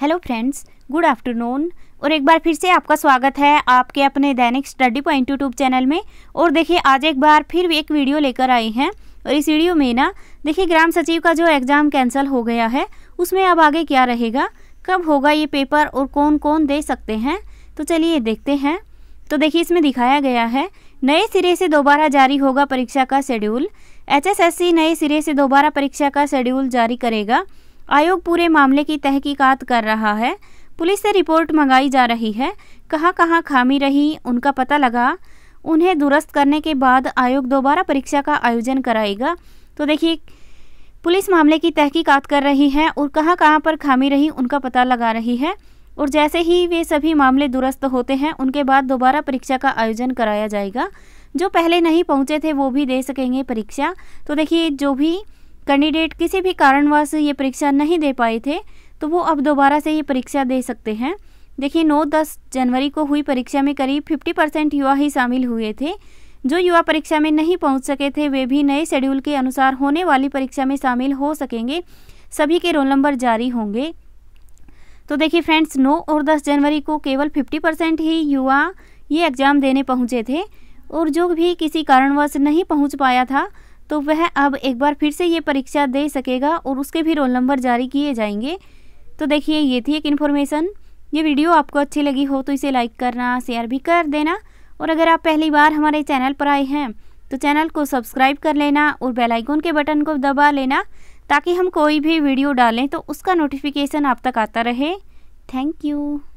hello friends good afternoon और एक बार फिर से आपका स्वागत है आपके अपने दैनिक स्टडी पॉइंट यूट्यूब चैनल में और देखिए आज एक बार फिर एक वीडियो लेकर आई हैं और इस वीडियो में ना देखिए ग्राम सचिव का जो एग्ज़ाम कैंसिल हो गया है उसमें अब आगे क्या रहेगा कब होगा ये पेपर और कौन कौन दे सकते हैं तो चलिए देखते हैं तो देखिए इसमें दिखाया गया है नए सिरे से दोबारा जारी होगा परीक्षा का शेड्यूल एच नए सिरे से दोबारा परीक्षा का शेड्यूल जारी करेगा आयोग पूरे मामले की तहकीकात कर रहा है पुलिस से रिपोर्ट मंगाई जा रही है कहाँ कहाँ खामी रही उनका पता लगा उन्हें दुरुस्त करने के बाद आयोग दोबारा परीक्षा का आयोजन कराएगा तो देखिए पुलिस मामले की तहकीकात कर रही है और कहाँ कहाँ पर खामी रही उनका पता लगा रही है और जैसे ही वे सभी मामले दुरुस्त होते हैं उनके बाद दोबारा परीक्षा का आयोजन कराया जाएगा जो पहले नहीं पहुँचे थे वो भी दे सकेंगे परीक्षा तो देखिए जो भी कैंडिडेट किसी भी कारणवश ये परीक्षा नहीं दे पाए थे तो वो अब दोबारा से ये परीक्षा दे सकते हैं देखिए नौ दस जनवरी को हुई परीक्षा में करीब फिफ्टी परसेंट युवा ही शामिल हुए थे जो युवा परीक्षा में नहीं पहुंच सके थे वे भी नए शेड्यूल के अनुसार होने वाली परीक्षा में शामिल हो सकेंगे सभी के रोल नंबर जारी होंगे तो देखिए फ्रेंड्स नौ और दस जनवरी को केवल फिफ्टी परसेंट ही युवा ये एग्ज़ाम देने पहुंचे थे और जो भी किसी कारणवश नहीं पहुँच पाया था तो वह अब एक बार फिर से ये परीक्षा दे सकेगा और उसके भी रोल नंबर जारी किए जाएंगे तो देखिए ये थी एक इन्फॉर्मेशन ये वीडियो आपको अच्छी लगी हो तो इसे लाइक करना शेयर भी कर देना और अगर आप पहली बार हमारे चैनल पर आए हैं तो चैनल को सब्सक्राइब कर लेना और बेल आइकन के बटन को दबा लेना ताकि हम कोई भी वीडियो डालें तो उसका नोटिफिकेशन आप तक आता रहे थैंक यू